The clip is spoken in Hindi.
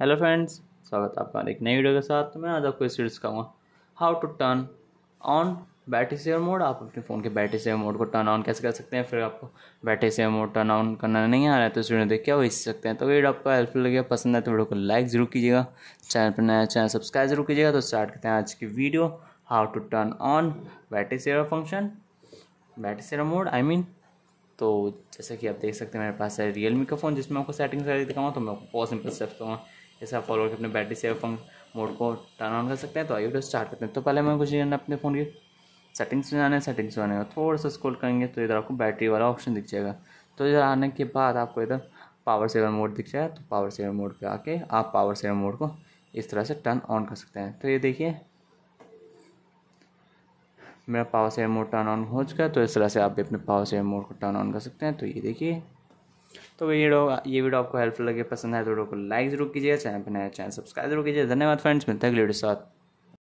हेलो फ्रेंड्स स्वागत है आपका एक नई वीडियो के साथ मैं आज आपको इस वीडियो सिखाऊंगा how to turn on battery saver mode आप अपने फ़ोन के बैटरी सेवर मोड को टर्न ऑन कैसे कर सकते हैं फिर आपको battery saver mode turn on करना नहीं आ रहा है तो इस वीडियो देख के आप सकते हैं तो वीडियो आपको हेल्पफुल लगेगा पसंद है तो वीडियो को लाइक जरूर कीजिएगा चैनल पर नया चैनल सब्सक्राइब जरूर कीजिएगा तो स्टार्ट करते हैं आज की video how to turn on battery saver function battery saver mode I mean तो जैसा कि आप देख सकते हैं मेरे पास है रियलमी का फ़ोन जिसमें आपको सेटिंग सारी दिखाऊँ तो मैं आपको बहुत सिंपल स्टेप्स दूँगा जैसे आप फॉलो करके अपने बैटरी सेव फोन मोड को टर्न ऑन कर सकते हैं तो आइए वीडियो स्टार्ट करते हैं तो पहले मैं कुछ करना अपने फ़ोन की सेटिंग्स में जाना है सेटिंग्स में आने थोड़ा सा स्क्रॉल करेंगे तो इधर आपको बैटरी वाला ऑप्शन दिख जाएगा तो इधर आने के बाद आपको इधर पावर सेवर मोड दिख जाएगा तो पावर सेवर मोड पे आके आप पावर सेवर मोड को इस तरह से टर्न ऑन कर सकते हैं तो ये देखिए मेरा power saver mode turn on हो चुका है तो इस तरह से आप भी अपने पावर सेवर मोड को टर्न ऑन कर सकते हैं तो ये देखिए तो वीडियो ये वीडियो आपको हेल्पफुल लगे पसंद है तो वीडियो को लाइक जरूर कीजिएगा चैनल पर नया तो चैनल सब्सक्राइब जरूर कीजिए धन्यवाद फ्रेंड्स मिलते हैं अगले वीडियो साथ